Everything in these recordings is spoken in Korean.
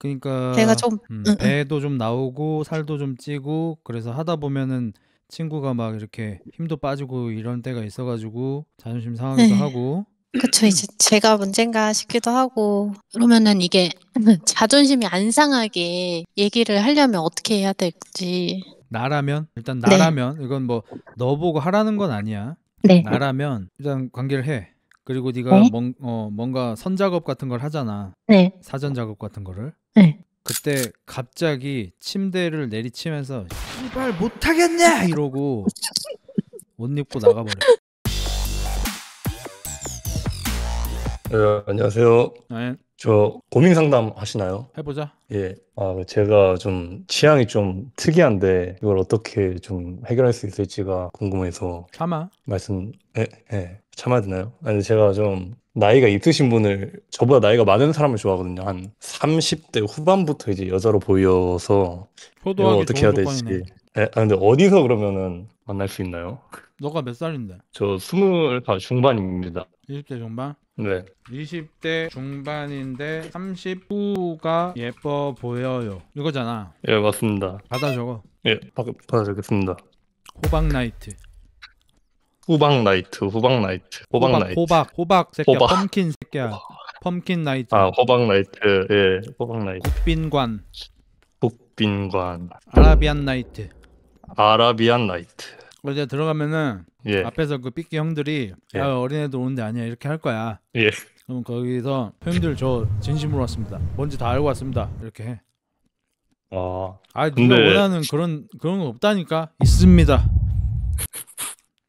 그러니까 배가 좀 음, 배도 좀 나오고 살도 좀 찌고 그래서 하다 보면은 친구가 막 이렇게 힘도 빠지고 이런 때가 있어가지고 자존심 상하기도 네. 하고 그쵸 이제 제가 문제인가 싶기도 하고 그러면은 이게 자존심이 안 상하게 얘기를 하려면 어떻게 해야 될지 나라면 일단 네. 나라면 이건 뭐 너 보고 하라는 건 아니야 네. 나라면 일단 관계를 해 그리고 네가 네? 뭔, 어, 뭔가 선작업 같은 걸 하잖아. 네. 사전 작업 같은 거를. 네. 그때 갑자기 침대를 내리치면서 이발 못하겠냐 이러고 옷 입고 나가버려. 네, 안녕하세요. 네. 저 고민 상담 하시나요? 해보자. 예. 아, 제가 좀 취향이 좀 특이한데 이걸 어떻게 좀 해결할 수 있을지가 궁금해서. 참아. 말씀. 예, 예. 참아야 되나요? 아니 제가 좀 나이가 있으신 분을 저보다 나이가 많은 사람을 좋아하거든요. 한 30대 후반부터 이제 여자로 보여서 이도하기 어떻게 해야 좋은 조건이네. 아 근데 어디서 그러면은 만날 수 있나요? 너가 몇 살인데? 저 스물 다 중반입니다. 20대 중반? 네. 20대 중반인데 39가 예뻐 보여요. 이거잖아. 예, 맞습니다. 받아 적어. 예, 받아적겠습니다. 호박 나이트. 후방 나이트, 후방 나이트, 호박, 호박 나이트. 호박, 호박 새끼야, 호박. 펌킨 새끼야. 펌킨 나이트. 아, 호박 나이트. 예, 호박 나이트. 국빈관. 국빈관. 아라비안 나이트. 아라비안 나이트. 어제 들어가면은 예. 앞에서 그 삐끼 형들이 예. 아, 어린애들 오는데 아니야 이렇게 할 거야. 예. 그럼 거기서 형들저 진심으로 왔습니다. 뭔지 다 알고 왔습니다. 이렇게 해. 아, 아 근데... 네가 원하는 그런 그런 거 없다니까 있습니다.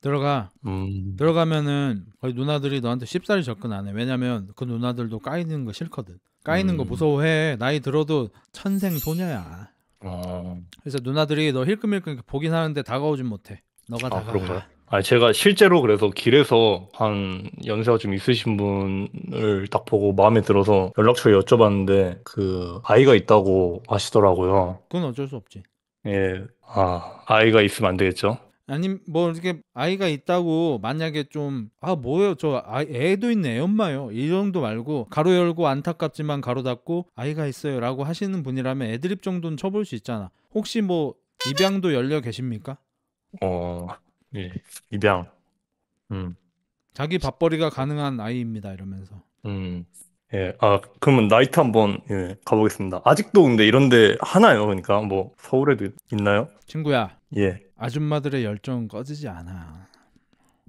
들어가. 음. 들어가면은 거의 누나들이 너한테 쉽사리 접근 안 해. 왜냐면 그 누나들도 까이는 거 싫거든. 까이는 음. 거 무서워해. 나이 들어도 천생 소녀야. 아. 그래서 누나들이 너 힐끔힐끔 보긴 하는데 다가오진 못해. 너가 아, 다가가. 아 제가 실제로 그래서 길에서 한 연세가 좀 있으신 분을 딱 보고 마음에 들어서 연락처를 여쭤봤는데 그 아이가 있다고 하시더라고요. 그건 어쩔 수 없지. 예, 아 아이가 있으면 안 되겠죠. 아니 뭐 이렇게 아이가 있다고 만약에 좀 아 뭐예요 저 아, 이 애도 있네 엄마요 이 정도 말고 가로 열고 안타깝지만 가로 닫고 아이가 있어요라고 하시는 분이라면 애드립 정도는 쳐볼 수 있잖아 혹시 뭐 입양도 열려 계십니까? 어 예. 입양 음 자기 밥벌이가 가능한 아이입니다 이러면서 음 예, 아, 그러면 나이트 한번 예, 가보겠습니다. 아직도 근데 이런데 하나요? 그러니까 뭐 서울에도 있나요? 친구야. 예. 아줌마들의 열정 은 꺼지지 않아.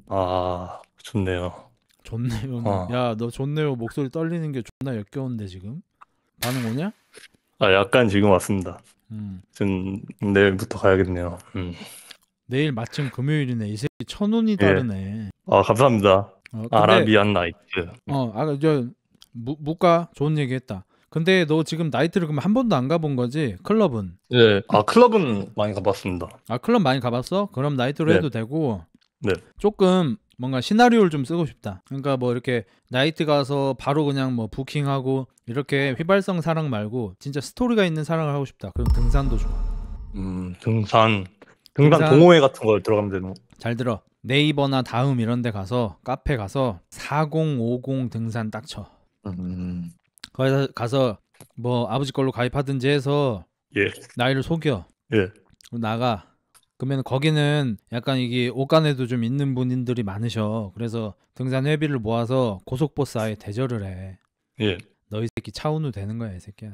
아 좋네요. 좋네요. 어. 야너 좋네요 목소리 떨리는 게 존나 역겨운데 지금 반응 오냐? 아 약간 지금 왔습니다. 음. 지금 내일부터 가야겠네요. 음. 내일 마침 금요일이네. 이 새끼 천 원이 다르네. 예. 아 감사합니다. 어, 근데, 아라비안 나이트. 어 아까 저 무, 무가 좋은 얘기했다. 근데 너 지금 나이트를 그럼 한 번도 안 가본 거지? 클럽은? 네. 아 클럽은 많이 가봤습니다. 아 클럽 많이 가봤어? 그럼 나이트로 네. 해도 되고. 네. 조금 뭔가 시나리오를 좀 쓰고 싶다. 그러니까 뭐 이렇게 나이트 가서 바로 그냥 뭐 부킹하고 이렇게 휘발성 사랑 말고 진짜 스토리가 있는 사랑을 하고 싶다. 그럼 등산도 좋아. 음 등산. 등산, 등산 동호회 같은 걸 들어가면 되는. 거. 잘 들어. 네이버나 다음 이런 데 가서 카페 가서 4050 등산 딱 쳐. 음. 거기서 가서 뭐 아버지 걸로 가입하든지 해서 예. 나이를 속여. 예. 나가. 그러면 거기는 약간 이게 옷간에도 좀 있는 분들이 많으셔. 그래서 등산 회비를 모아서 고속버스 아예 대절을 해. 예. 너희 새끼 차은우 되는 거야, 이 새끼야.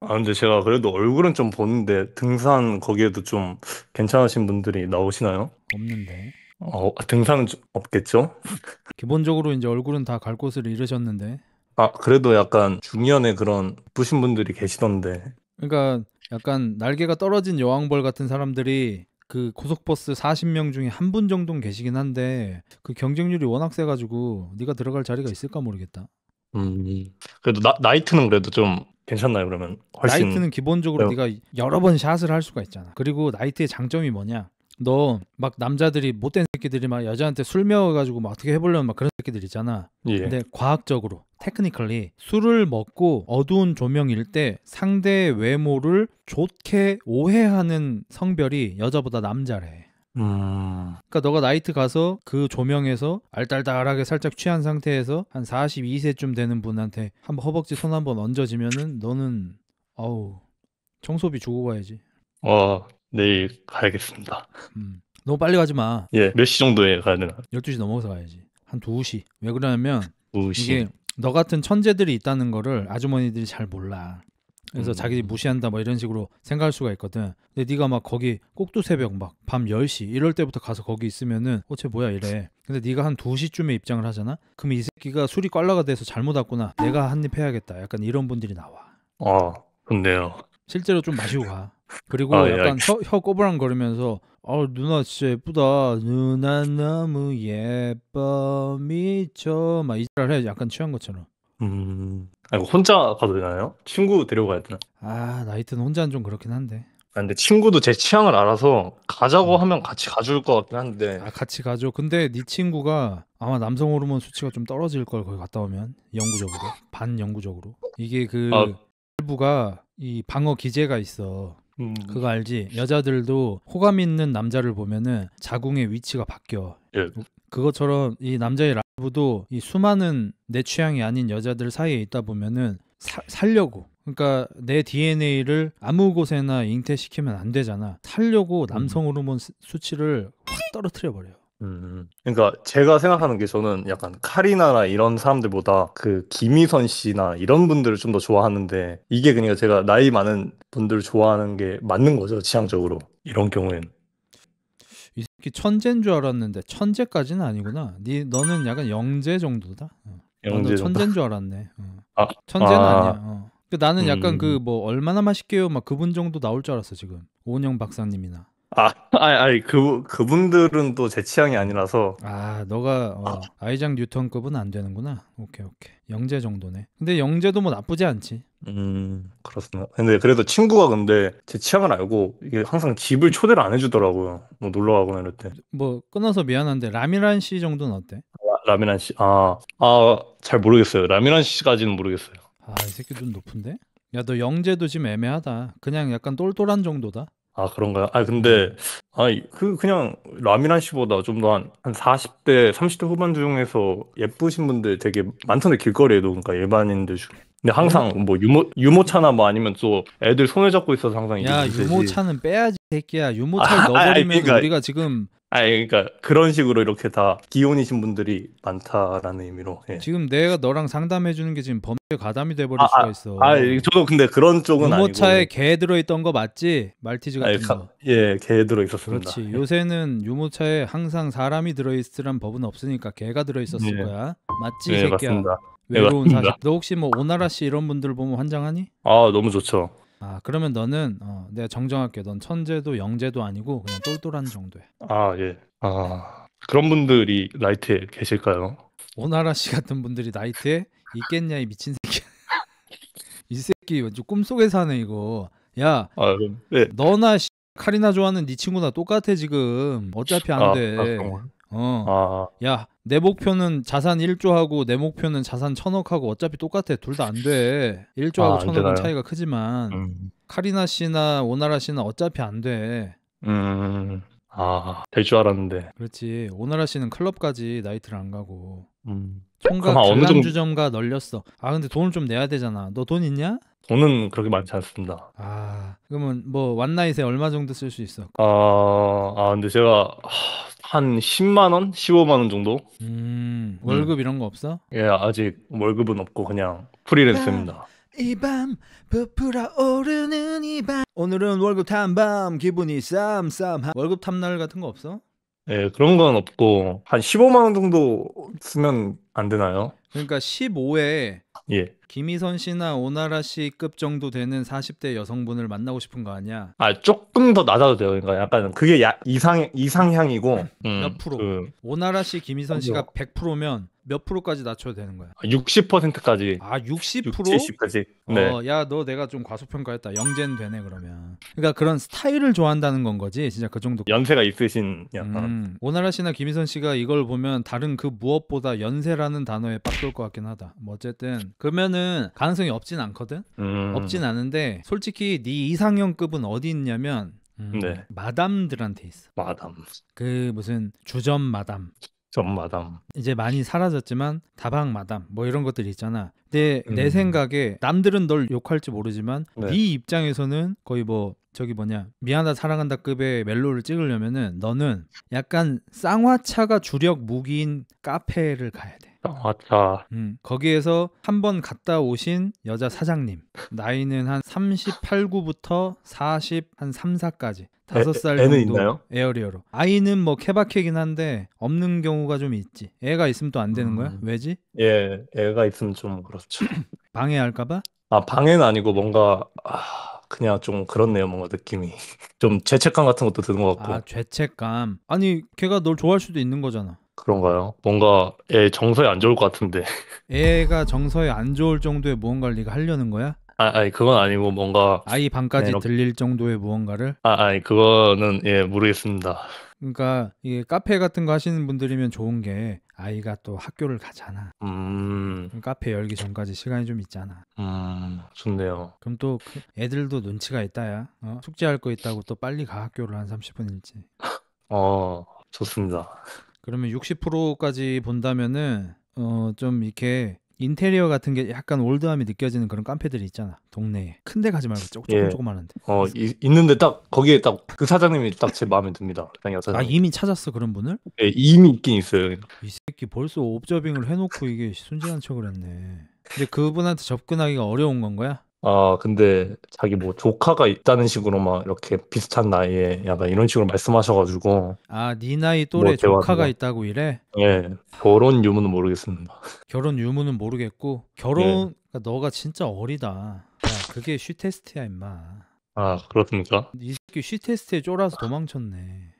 아 근데 제가 그래도 얼굴은 좀 보는데 등산 거기에도 좀 괜찮으신 분들이 나오시나요? 없는데. 어, 등산은 좀 없겠죠? 기본적으로 이제 얼굴은 다 갈 곳을 잃으셨는데. 아, 그래도 약간 중년의 그런 부신 분들이 계시던데. 그러니까 약간 날개가 떨어진 여왕벌 같은 사람들이 그 고속버스 40명 중에 한 분 정도는 계시긴 한데 그 경쟁률이 워낙 세가지고 네가 들어갈 자리가 있을까 모르겠다. 음, 그래도 나, 이트는 그래도 좀 괜찮나요 그러면? 훨씬... 나이트는 기본적으로 네. 네가 여러 번 샷을 할 수가 있잖아. 그리고 나이트의 장점이 뭐냐? 너막 남자들이 못된 새끼들이 막 여자한테 술 먹어가지고 막 어떻게 해보려면 막 그런 새끼들 있잖아. 예. 근데 과학적으로 테크니컬리 술을 먹고 어두운 조명일 때 상대의 외모를 좋게 오해하는 성별이 여자보다 남자래. 음... 그러니까 너가 나이트 가서 그 조명에서 알딸딸하게 살짝 취한 상태에서 한 42세쯤 되는 분한테 한번 허벅지 손 한번 얹어지면은 너는 어우 청소비 주고 가야지. 어 내일 가야겠습니다. 음, 너무 빨리 가지 마. 예, 몇 시 정도에 가야 되나? 12시 넘어서 가야지. 한 2시. 왜 그러냐면 2시. 이게 너 같은 천재들이 있다는 거를 아주머니들이 잘 몰라. 그래서 음. 자기들이 무시한다 뭐 이런 식으로 생각할 수가 있거든. 근데 네가 막 거기 꼭두 새벽 막밤 10시 이럴 때부터 가서 거기 있으면은 어쟤 뭐야 이래. 근데 네가 한 2시쯤에 입장을 하잖아. 그럼 이 새끼가 술이 꽐라가 돼서 잘못 왔구나. 내가 한 입 해야겠다. 약간 이런 분들이 나와. 아, 근데요. 실제로 좀 마시고 가. 그리고 아, 예, 약간 혀, 혀 꼬부랑거리면서 아 누나 진짜 예쁘다 누나 너무 예뻐 미쳐 막이을해 약간 취한 것처럼 음 아, 이거 혼자 가도 되나요? 친구 데려가야 되나? 아 나이트는 혼자는 좀 그렇긴 한데 아, 근데 친구도 제 취향을 알아서 가자고 음. 하면 같이 가줄 것 같긴 한데 아 같이 가죠 근데 네 친구가 아마 남성 호르몬 수치가 좀 떨어질 걸 거기 갔다 오면 영구적으로 반영구적으로 이게 그 아. 부가이 방어 기제가 있어 음. 그거 알지? 여자들도 호감 있는 남자를 보면은 자궁의 위치가 바뀌어. 예. 그것처럼 이 남자의 라이브도 이 수많은 내 취향이 아닌 여자들 사이에 있다 보면은 사, 살려고 그러니까 내 DNA를 아무 곳에나 잉태시키면 안 되잖아. 살려고 음. 남성 호르몬 수치를 확 떨어뜨려 버려요. 음, 음, 그러니까 제가 생각하는 게 저는 약간 카리나나 이런 사람들보다 그 김희선 씨나 이런 분들을 좀 더 좋아하는데 이게 그러니까 제가 나이 많은 분들 좋아하는 게 맞는 거죠 지향적으로 이런 경우에는 이 새끼 천재인 줄 알았는데 천재까지는 아니구나 니 너는 약간 영재 정도다 어. 아, 영재 천재인 줄 알았네 어. 아, 천재는 아. 니야 어. 그 나는 약간 음. 그뭐 얼마나 맛있게요 막 그분 정도 나올 줄 알았어 지금 오은영 박사님이나 아, 아니, 아니, 그, 그분들은 또 제 취향이 아니라서. 아, 너가 어, 아. 아이작 뉴턴급은 안 되는구나. 오케이, 오케이. 영재 정도네. 근데 영재도 뭐 나쁘지 않지. 음, 그렇습니다. 근데 그래도 친구가 근데 제 취향을 알고 이게 항상 집을 초대를 안 해주더라고요. 뭐 놀러 가거나 이럴 때. 뭐 끊어서 미안한데 라미란 씨 정도는 어때? 라, 미란 씨, 아, 아, 잘 모르겠어요. 라미란 씨까지는 모르겠어요. 아, 이 새끼 좀 높은데? 야, 너 영재도 지금 애매하다. 그냥 약간 똘똘한 정도다. 아, 그런가요? 아, 근데, 아, 그, 그냥, 라미란 씨보다 좀 더 한, 한 40대, 30대 후반 중에서 예쁘신 분들 되게 많던데, 길거리에도, 그러니까 일반인들 중 근데 항상 음. 뭐 유모, 유모차나 뭐 아니면 또 애들 손을 잡고 있어서 항상. 이게 야, 이제 유모차는 빼야지, 새끼야. 유모차를 아, 넣어버리면 그러니까, 우리가 지금 아니 그러니까 그런 식으로 이렇게 다 기혼이신 분들이 많다라는 의미로 예. 지금 내가 너랑 상담해 주는 게 지금 범죄 가담이 돼버릴 아, 아, 수가 있어. 아, 아 저도 근데 그런 쪽은 아니고. 유모차에 개 들어있던 거 맞지? 말티즈 같은 아 거. 예, 개 들어있었습니다. 그렇지. 예. 요새는 유모차에 항상 사람이 들어있으란 법은 없으니까 개가 들어있었을 예. 거야. 맞지, 예, 새끼야. 맞습니다. 네, 외로운 사실. 너 혹시 뭐 오나라 씨 이런 분들 보면 환장하니? 아, 너무 좋죠. 아 그러면 너는 어, 내가 정정할게. 넌 천재도 영재도 아니고 그냥 똘똘한 정도야. 아 예. 아 그런 분들이 라이트에 계실까요? 오나라 씨 같은 분들이 나이트에 있겠냐 이 미친 새끼. 이 새끼 완전 꿈속에 사네 이거. 야. 아 그럼 네. 너나 씨, 카리나 좋아하는 네 친구나 똑같아 지금. 어차피 안 아, 아, 어. 아. 야, 내 목표는 자산 1조하고 내 목표는 자산 천억하고 어차피 똑같아. 둘 다 안 돼. 1조하고 아, 천억은 차이가 크지만 음. 카리나 씨나 오나라 씨는 어차피 안 돼. 음. 음, 음. 아, 될 줄 알았는데. 그렇지. 오나라 씨는 클럽까지 나이트를 안 가고. 음. 총각 전주점과 아, 정도... 널렸어. 아 근데 돈을 좀 내야 되잖아. 너 돈 있냐? 돈은 그렇게 많지 않습니다. 아 그러면 뭐 원나잇에 얼마 정도 쓸 수 있어? 아, 아 근데 제가 한 10만 원, 15만 원 정도. 음, 월급 음. 이런 거 없어? 예 아직 월급은 없고 그냥 프리랜서입니다. 아, 이밤 부풀어 오르는 이밤 오늘은 월급 탐밤 기분이 쌈쌈 월급 탐날 같은 거 없어? 예, 네, 그런 건 없고 한 15만 원 정도 쓰면 안 되나요? 그러니까 15에 예. 김희선 씨나 오나라 씨 급 정도 되는 40대 여성분을 만나고 싶은 거 아니야? 아 조금 더 낮아도 돼요. 그러니까 약간 그게 야, 이상 이상향이고 음, 몇 프로? 그... 오나라 씨, 김희선 씨가 100%면 뭐. 몇 프로까지 낮춰야 되는 거야? 60%까지. 아 60%? 60, 70까지. 네. 어, 야너 내가 좀 과소평가했다. 영젠 되네 그러면. 그러니까 그런 스타일을 좋아한다는 건 거지. 진짜 그 정도. 연세가 있으신 약간. 음, 오나라 씨나 김희선 씨가 이걸 보면 다른 그 무엇보다 연세라는 단어에 빠질 것 같긴 하다. 뭐 어쨌든 그러면은 가능성이 없진 않거든. 음. 없진 않은데 솔직히 네 이상형급은 어디 있냐면 음, 네. 마담들한테 있어. 마담. 그 무슨 주점 마담. 전 마담. 이제 많이 사라졌지만 다방 마담 뭐 이런 것들 있잖아. 근데 음. 내 생각에 남들은 널 욕할지 모르지만 네, 네 입장에서는 거의 뭐 저기 뭐냐 미안하다 사랑한다 급의 멜로를 찍으려면은 너는 약간 쌍화차가 주력 무기인 카페를 가야 돼. 쌍화차. 음, 거기에서 한 번 갔다 오신 여자 사장님 나이는 한 38, 9부터 40, 한 3, 4까지 다섯 살 정도 있나요? 에어리어로 아이는 뭐 케바케긴 한데 없는 경우가 좀 있지 애가 있으면 또 안 되는 거야? 음. 왜지? 예 애가 있으면 좀 그렇죠 방해할까봐? 아 방해는 아니고 뭔가 아, 그냥 좀 그렇네요 뭔가 느낌이 좀 죄책감 같은 것도 드는 것 아, 같고 아 죄책감 아니 걔가 널 좋아할 수도 있는 거잖아 그런가요? 뭔가 애 정서에 안 좋을 것 같은데 애가 정서에 안 좋을 정도의 무언가를 네가 하려는 거야? 아, 아니 그건 아니고 뭔가 아이 방까지 네, 이렇게- 들릴 정도의 무언가를 아, 아니 그거는 예 모르겠습니다. 그러니까 이게 카페 같은 거 하시는 분들이면 좋은 게 아이가 또 학교를 가잖아. 음, 카페 열기 전까지 시간이 좀 있잖아. 음, 좋네요. 그럼 또 그 애들도 눈치가 있다야. 어? 숙제할 거 있다고 또 빨리 가 학교를 한 30분 일찍. 어, 좋습니다. 그러면 60%까지 본다면은 어좀 이렇게 인테리어 같은 게 약간 올드함이 느껴지는 그런 깡패들이 있잖아 동네에 큰데 가지 말고 조금 예. 조그만한데 어 이, 있는데 딱 거기에 딱 그 사장님이 딱 제 마음에 듭니다 그냥 여아 이미 찾았어 그런 분을? 예 이미 있긴 있어요 이 새끼 벌써 옵저빙을 해놓고 이게 순진한 척을 했네 근데 그분한테 접근하기가 어려운 건 거야? 아, 근데 자기 뭐 조카가 있다는 식으로 막 이렇게 비슷한 나이에 약간 이런 식으로 말씀하셔가지고 아, 네 나이 또래 뭐대가 조카가 뭐 있다고 이래? 예 결혼 유무는 모르겠습니다. 결혼 유무는 모르겠고 예. 결혼 그러니까 너가 진짜 어리다. 야, 그게 쉬 테스트야, 임마. 아 그렇습니까? 이 새끼 쉬 테스트에 쫄아서 도망쳤네.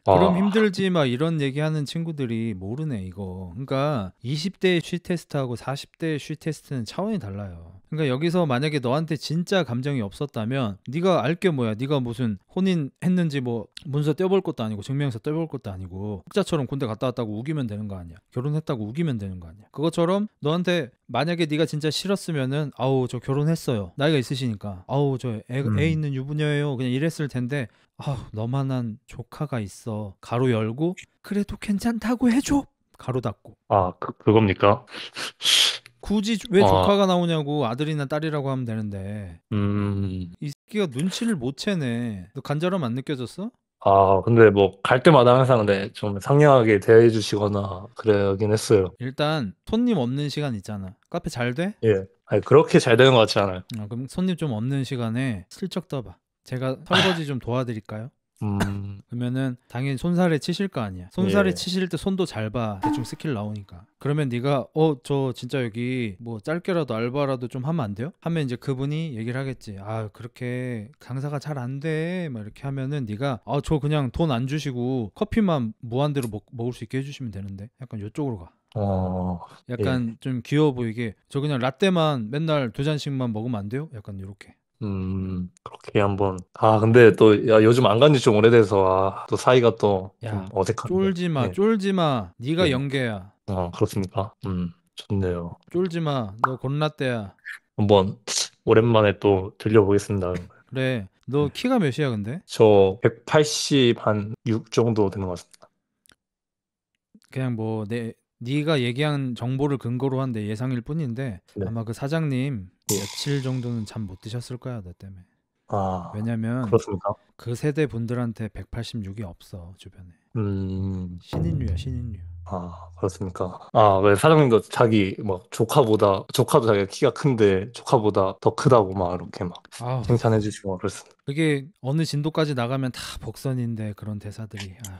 아. 그럼 힘들지 막 이런 얘기하는 친구들이 모르네 이거. 그러니까 20대의 쉬 테스트하고 40대의 쉬 테스트는 차원이 달라요. 그러니까 여기서 만약에 너한테 진짜 감정이 없었다면 네가 알게 뭐야? 네가 무슨 혼인했는지 뭐 문서 떼볼 것도 아니고 증명서 떼볼 것도 아니고 흑자처럼 군대 갔다 왔다고 우기면 되는 거 아니야? 결혼했다고 우기면 되는 거 아니야? 그것처럼 너한테 만약에 네가 진짜 싫었으면은 아우 저 결혼했어요 나이가 있으시니까 아우 저애 음. 애 있는 유부녀예요 그냥 이랬을 텐데 아우 너만한 조카가 있어 가로 열고 그래도 괜찮다고 해줘 가로 닫고 아 그, 그겁니까? 굳이 왜 아. 조카가 나오냐고 아들이나 딸이라고 하면 되는데 음. 이 새끼가 눈치를 못 채네 너 간절함 안 느껴졌어? 아 근데 뭐 갈 때마다 항상 근데 네, 좀 상냥하게 대해주시거나 그러긴 했어요 일단 손님 없는 시간 있잖아 카페 잘 돼? 예 아니 그렇게 잘 되는 것 같지 않아요 아, 그럼 손님 좀 없는 시간에 슬쩍 떠봐 제가 설거지 좀 도와드릴까요? 음. 그러면은 당연히 손살에 치실 거 아니야. 손살에 예. 치실 때 손도 잘 봐. 대충 스킬 나오니까. 그러면 네가 어 저 진짜 여기 뭐 짧게라도 알바라도 좀 하면 안 돼요? 하면 이제 그분이 얘기를 하겠지. 아 그렇게 강사가 잘 안 돼. 막 이렇게 하면은 네가 아 저 그냥 돈 안 주시고 커피만 무한대로 먹, 먹을 수 있게 해주시면 되는데 약간 요쪽으로 가. 어, 약간 예. 좀 귀여워 보이게 저 그냥 라떼만 맨날 두 잔씩만 먹으면 안 돼요? 약간 이렇게 음, 그렇게 한번. 아, 근데 또, 야, 요즘 안간지좀 오래돼서, 아, 또 사이가 또좀 야, 어색한데. 쫄지 마, 네, 쫄지 마. 네가 네. 영계야. 아, 그렇습니까? 음, 좋네요. 쫄지 마. 너 곤라떼야. 한번 오랜만에 또 들려보겠습니다. 그래. 너 음. 키가 몇이야, 근데? 저 180한6 정도 되는 것 같습니다. 그냥 뭐 내, 네가 얘기한 정보를 근거로 한 내 예상일 뿐인데 네. 아마 그 사장님 며칠 예, 정도는 잠 못 드셨을 거야 너 때문에. 아, 왜냐면 그렇습니까? 그 세대 분들한테 186이 없어 주변에. 음. 신인류야 신인류. 아 그렇습니까? 아 왜 사장님도 자기 뭐 조카보다 조카도 자기가 키가 큰데 조카보다 더 크다고 막 이렇게 막 아우. 칭찬해주시고 그렇습니다. 그게 어느 진도까지 나가면 다 복선인데 그런 대사들이. 아휴.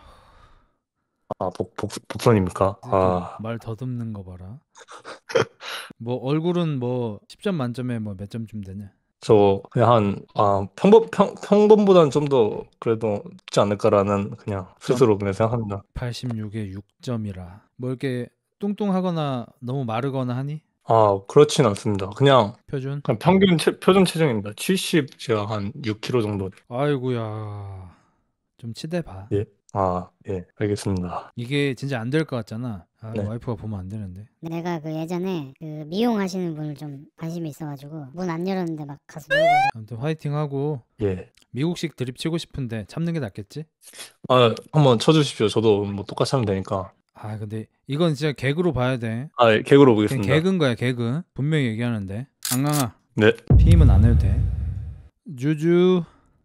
아, 복, 복, 복선입니까? 아. 아. 말 더듬는 거 봐라. 뭐 얼굴은 뭐 10점 만점에 뭐 몇 점쯤 되냐? 저 그냥 한 아, 평범 평, 평범보다는 좀 더 그래도 좋지 않을까라는 그냥 스스로 그냥 생각합니다. 86에 6점이라 뭐 이렇게 뚱뚱하거나 너무 마르거나 하니? 아 그렇진 않습니다. 그냥 표준 그냥 평균 체, 표준 체중입니다. 70 제가 한 6kg 정도. 아이고야 좀 치대봐. 예. 아, 예, 알겠습니다. 이게 진짜 안 될 것 같잖아. 아, 네. 와이프가 보면 안 되는데. 내가 그 예전에 그 미용하시는 분을 좀 관심이 있어가지고 문 안 열었는데 막 가서 물어보고. 아무튼 화이팅하고 예. 미국식 드립 치고 싶은데 참는 게 낫겠지? 아, 한번 쳐주십시오. 저도 뭐 똑같이 하면 되니까. 아 근데 이건 진짜 개그로 봐야 돼. 아, 예, 개그로 그냥 보겠습니다. 개그인 거야 개그. 분명히 얘기하는데. 안강아. 네. 피임은 안 해도 돼. 주주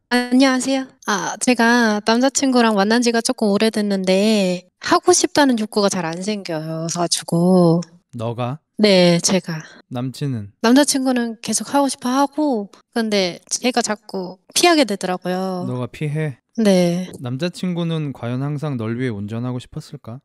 안녕하세요. 아, 제가 남자친구랑 만난 지가 조금 오래됐는데 하고 싶다는 욕구가 잘 안생겨서 가지고 너가 네, 제가 남친은 남자친구는 계속 하고 싶어 하고 근데 제가 자꾸 피하게 되더라고요. 너가 피해. 네. 남자친구는 과연 항상 널 위해 운전하고 싶었을까?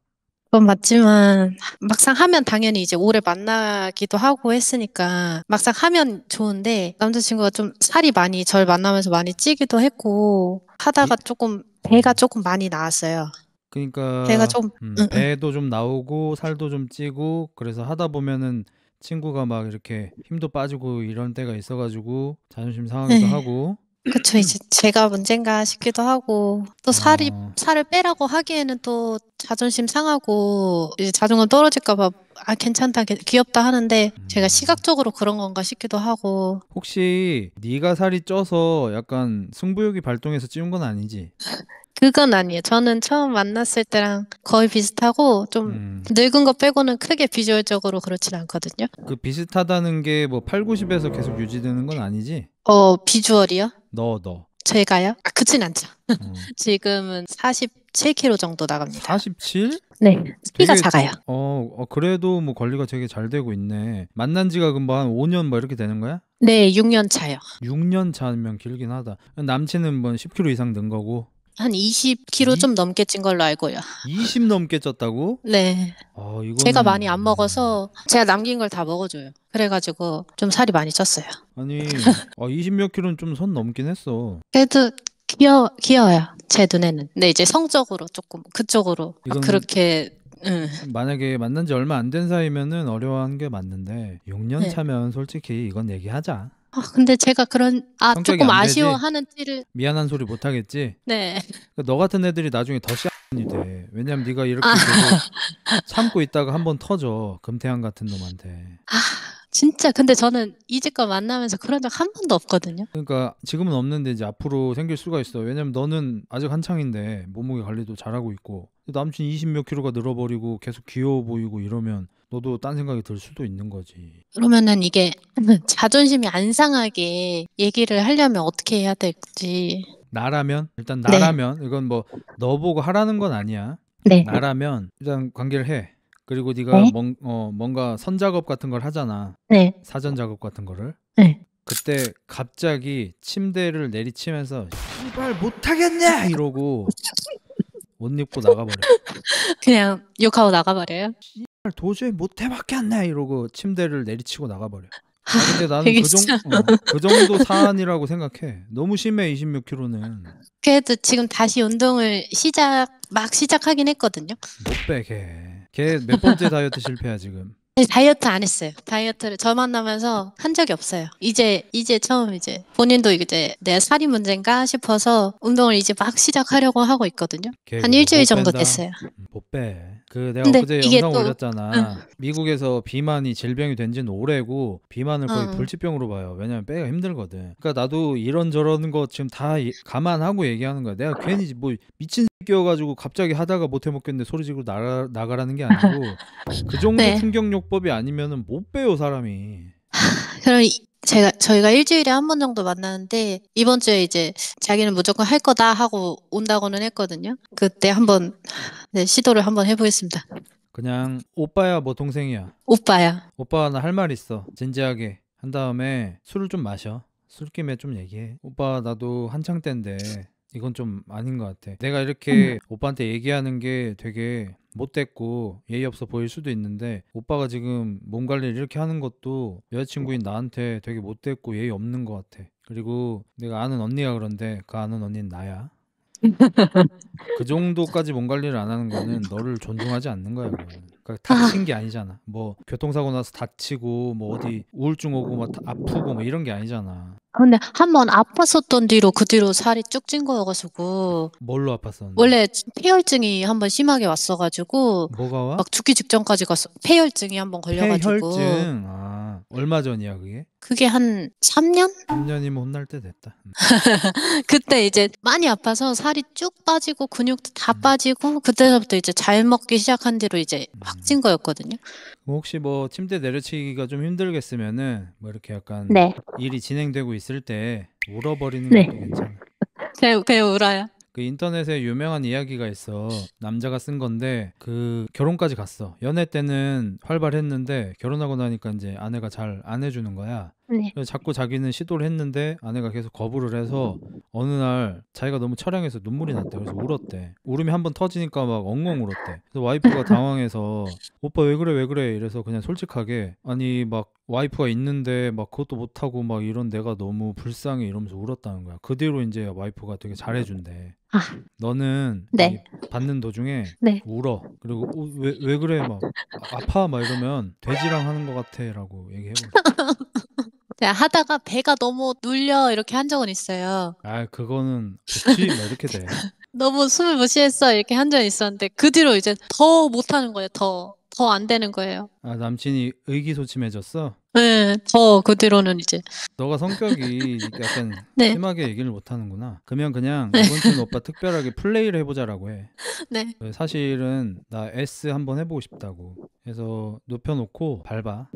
그건 맞지만 막상 하면 당연히 이제 오래 만나기도 하고 했으니까 막상 하면 좋은데 남자친구가 좀 살이 많이 절 만나면서 많이 찌기도 했고 하다가 조금 배가 조금 많이 나왔어요. 그러니까 배가 좀 음, 배도 좀 나오고 살도 좀 찌고 그래서 하다 보면은 친구가 막 이렇게 힘도 빠지고 이런 때가 있어가지고 자존심 상하기도 네. 하고 그쵸 이제 음. 제가 문제인가 싶기도 하고 또 살이 어. 살을 빼라고 하기에는 또 자존심 상하고 이제 자존감 떨어질까 봐 아 괜찮다 귀엽다 하는데 제가 음. 시각적으로 그런 건가 싶기도 하고 혹시 네가 살이 쪄서 약간 승부욕이 발동해서 찌운 건 아니지? 그건 아니에요. 저는 처음 만났을 때랑 거의 비슷하고 좀 음. 늙은 거 빼고는 크게 비주얼적으로 그렇진 않거든요. 그 비슷하다는 게 뭐 8, 90에서 계속 유지되는 건 아니지? 어, 비주얼이요? 너, 너. 제가요? 아, 그진 않죠. 어. 지금은 47kg 정도 나갑니다. 47? 네, 키가 작아요. 어, 어, 그래도 뭐 관리가 되게 잘 되고 있네. 만난 지가 그럼 한 5년 뭐 이렇게 되는 거야? 네, 6년 차요. 6년 차면 길긴 하다. 남친은 뭐 10kg 이상 는 거고. 한 20kg 좀 넘게 찐 걸로 알고요. 20 넘게 쪘다고? 네. 어, 아, 이거 제가 많이 안 먹어서 제가 남긴 걸 다 먹어줘요. 그래가지고 좀 살이 많이 쪘어요. 아니, 어, 20몇 아, 킬로는 좀 선 넘긴 했어. 그래도 귀여 귀여워요. 제 눈에는. 네, 이제 성적으로 조금 그쪽으로 이건... 그렇게 응. 만약에 만난 지 얼마 안 된 사이면은 어려워한 게 맞는데 6년 네. 차면 솔직히 이건 얘기하자. 아, 근데 제가 그런 아 조금 아쉬워하는 티를 미안한 소리 못 하겠지. 네. 그러니까 너 같은 애들이 나중에 더 씨X이 돼. 왜냐면 네가 이렇게 아. 참고 있다가 한 번 터져. 금태양 같은 놈한테. 아. 진짜 근데 저는 이제과 만나면서 그런 적 한 번도 없거든요. 그러니까 지금은 없는데 이제 앞으로 생길 수가 있어. 왜냐면 너는 아직 한창인데 몸무게 관리도 잘하고 있고 남친 20몇 킬로가 늘어버리고 계속 귀여워 보이고 이러면 너도 딴 생각이 들 수도 있는 거지. 그러면은 이게 자존심이 안 상하게 얘기를 하려면 어떻게 해야 될지. 나라면 일단 네. 나라면 네. 이건 뭐 너 보고 하라는 건 아니야. 네. 나라면 일단 관계를 해. 그리고 네가 네? 뭔, 어, 뭔가 선작업 같은 걸 하잖아. 네. 사전 작업 같은 거를. 네. 그때 갑자기 침대를 내리치면서 씨발 못하겠냐 이러고 옷 입고 나가버려. 그냥 욕하고 나가버려요? 도저히 못해 맞겠네 이러고 침대를 내리치고 나가버려. 아, 아, 근데 나는 그, 정, 어, 그 정도 사안이라고 생각해. 너무 심해 26kg는. 그래도 지금 다시 운동을 시작 막 시작하긴 했거든요. 못빼 걔. 걔몇 번째 다이어트 실패야 지금. 다이어트 안 했어요. 다이어트를 저 만나면서 한 적이 없어요. 이제 이제 처음 이제 본인도 이제 내 살이 문제인가 싶어서 운동을 이제 막 시작하려고 하고 있거든요. 한 일주일 정도 됐어요. 못 빼. 그 내가 어제 영상 또, 올렸잖아. 응. 미국에서 비만이 질병이 된 지는 오래고 비만을 거의 응. 어. 불치병으로 봐요. 왜냐면 빼가 힘들거든. 그러니까 나도 이런저런 거 지금 다 감안하고 얘기하는 거야. 내가 괜히 뭐 미친 끼워가지고 갑자기 하다가 못해 먹겠는데 소리 지르고 나가, 나가라는 게 아니고 그 정도 네. 충격요법이 아니면못 배워 사람이. 그럼 제가 저희가 일주일에 한 번 정도 만나는데 이번 주에 이제 자기는 무조건 할 거다 하고 온다고는 했거든요. 그때 한번 네, 시도를 한 번 해보겠습니다. 그냥 오빠야 뭐 동생이야. 오빠야. 오빠 나 할 말 있어. 진지하게 한 다음에 술을 좀 마셔. 술김에 좀 얘기해. 오빠 나도 한창 때인데 이건 좀 아닌 것 같아. 내가 이렇게 오빠한테 얘기하는 게 되게 못됐고 예의 없어 보일 수도 있는데 오빠가 지금 몸 관리를 이렇게 하는 것도 여자친구인 나한테 되게 못됐고 예의 없는 것 같아. 그리고 내가 아는 언니가 그런데 그 아는 언니는 나야. 그 정도까지 몸 관리를 안 하는 거는 너를 존중하지 않는 거야. 그거는. 그러니까 다친 아. 게 아니잖아. 뭐 교통사고 나서 다치고 뭐 어디 우울증 오고 막 뭐 아프고 뭐 이런 게 아니잖아. 근데 한 번 아팠었던 뒤로 그 뒤로 살이 쭉 찐 거여가지고 뭘로 아팠었는데? 원래 폐혈증이 한 번 심하게 왔어가지고 뭐가 와? 막 죽기 직전까지 갔어. 폐혈증이 한 번 걸려가지고 폐혈증. 아 얼마 전이야 그게? 그게 한 3년? 3년이면 혼날 뭐 때 됐다. 음. 그때 이제 많이 아파서 살이 쭉 빠지고 근육도 다 음. 빠지고 그때서부터 이제 잘 먹기 시작한 뒤로 이제 확닥 거였거든요. 혹시 뭐 침대 내려치기가 좀 힘들겠으면은 뭐 이렇게 약간 네. 일이 진행되고 있을 때 울어버리는 네. 것도 괜찮아요. 제, 제 울어요. 그 인터넷에 유명한 이야기가 있어. 남자가 쓴 건데 그 결혼까지 갔어. 연애 때는 활발했는데 결혼하고 나니까 이제 아내가 잘 안 해주는 거야. 네. 그래서 자꾸 자기는 시도를 했는데 아내가 계속 거부를 해서 어느 날 자기가 너무 처량해서 눈물이 났대. 그래서 울었대. 울음이 한 번 터지니까 막 엉엉 울었대. 그래서 와이프가 당황해서 오빠 왜 그래 왜 그래 이래서 그냥 솔직하게 아니 막 와이프가 있는데 막 그것도 못하고 막 이런 내가 너무 불쌍해 이러면서 울었다는 거야. 그 뒤로 이제 와이프가 되게 잘해준대. 아. 너는 네. 받는 도중에 네. 울어. 그리고 왜왜 왜 그래 막 아, 파막 이러면 돼지랑 하는 것 같아라고 얘기해버려. 제가 하다가 배가 너무 눌려 이렇게 한 적은 있어요. 아 그거는 좋지 막 뭐 이렇게 돼. 너무 숨을 무시했어 이렇게 한 적은 있었는데 그 뒤로 이제 더 못하는 거예요. 더더 안 되는 거예요. 아 남친이 의기소침해졌어? 네, 더그 뒤로는 이제. 너가 성격이 그러니까 약간 네. 심하게 얘기를 못 하는구나. 그러면 그냥 네. 이번 주는 오빠 특별하게 플레이를 해보자라고 해. 네. 그 사실은 나 S 한번 해보고 싶다고. 해서 눕혀놓고 밟아.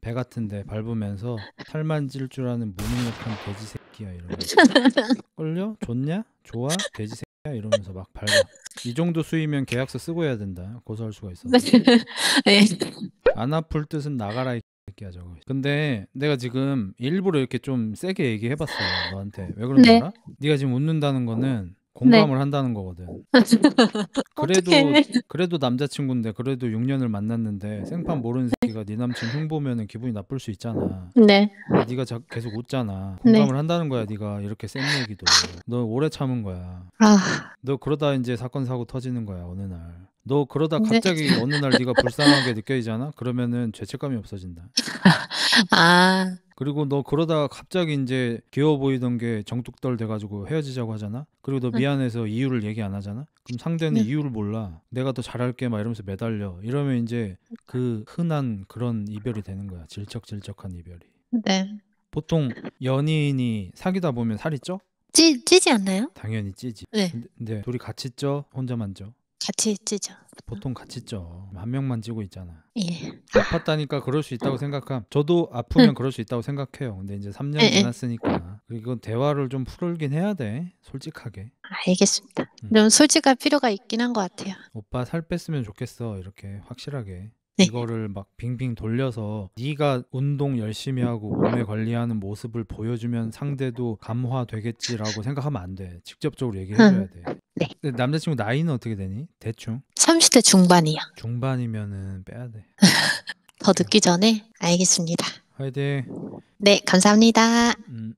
배 같은데 밟으면서 탈 만질 줄 아는 무능력한 돼지 새끼야 이러면서 걸려? 좋냐? 좋아? 돼지 새끼야 이러면서 막 밟아. 이 정도 수위면 계약서 쓰고 해야 된다. 고소할 수가 있어. 네. 안 아플 뜻은 나가라 이 새끼야 저 근데 내가 지금 일부러 이렇게 좀 세게 얘기해봤어 요 너한테. 왜 그런 줄 네. 알아? 네가 지금 웃는다는 거는 공감을 네. 한다는 거거든. 그래도 그래도 남자친구인데 그래도 6년을 만났는데 생판 모르는 새끼가 네 남친 흉보면은 기분이 나쁠 수 있잖아. 네. 아, 네가 자, 계속 웃잖아. 네. 공감을 네. 한다는 거야. 네가 이렇게 센 얘기도. 너 오래 참은 거야. 아. 너 그러다 이제 사건 사고 터지는 거야 어느 날. 너 그러다 네. 갑자기 네. 어느 날 네가 불쌍하게 느껴지잖아. 그러면은 죄책감이 없어진다. 아. 그리고 너 그러다가 갑자기 이제 귀여워 보이던 게 정뚝떨 돼가지고 헤어지자고 하잖아. 그리고 너 네. 미안해서 이유를 얘기 안 하잖아. 그럼 상대는 네. 이유를 몰라. 내가 더 잘할게 막 이러면서 매달려. 이러면 이제 그 흔한 그런 이별이 되는 거야. 질척질척한 이별이. 네. 보통 연인이 사귀다 보면 살이 쪄? 찌, 찌지 않나요? 당연히 찌지. 네. 근데, 근데 둘이 같이 쪄? 혼자만 쪄? 같이 찌죠. 보통 같이 쪄. 한 명만 찌고 있잖아. 예. 아팠다니까 그럴 수 있다고 생각함. 저도 아프면 그럴 수 있다고 생각해요. 근데 이제 3년 응, 예, 예. 지났으니까. 그리고 대화를 좀 풀긴 해야 돼. 솔직하게. 알겠습니다. 응. 음. 좀 솔직할 필요가 있긴 한것 같아요. 오빠 살 뺐으면 좋겠어. 이렇게 확실하게. 네. 이거를 막 빙빙 돌려서 네가 운동 열심히 하고 몸에 관리하는 모습을 보여주면 상대도 감화되겠지라고 생각하면 안 돼. 직접적으로 얘기해줘야 돼. 네. 남자친구 나이는 어떻게 되니? 대충? 30대 중반이요 중반이면은 빼야 돼. 더 늦기 전에 알겠습니다. 화이팅. 네, 감사합니다. 음.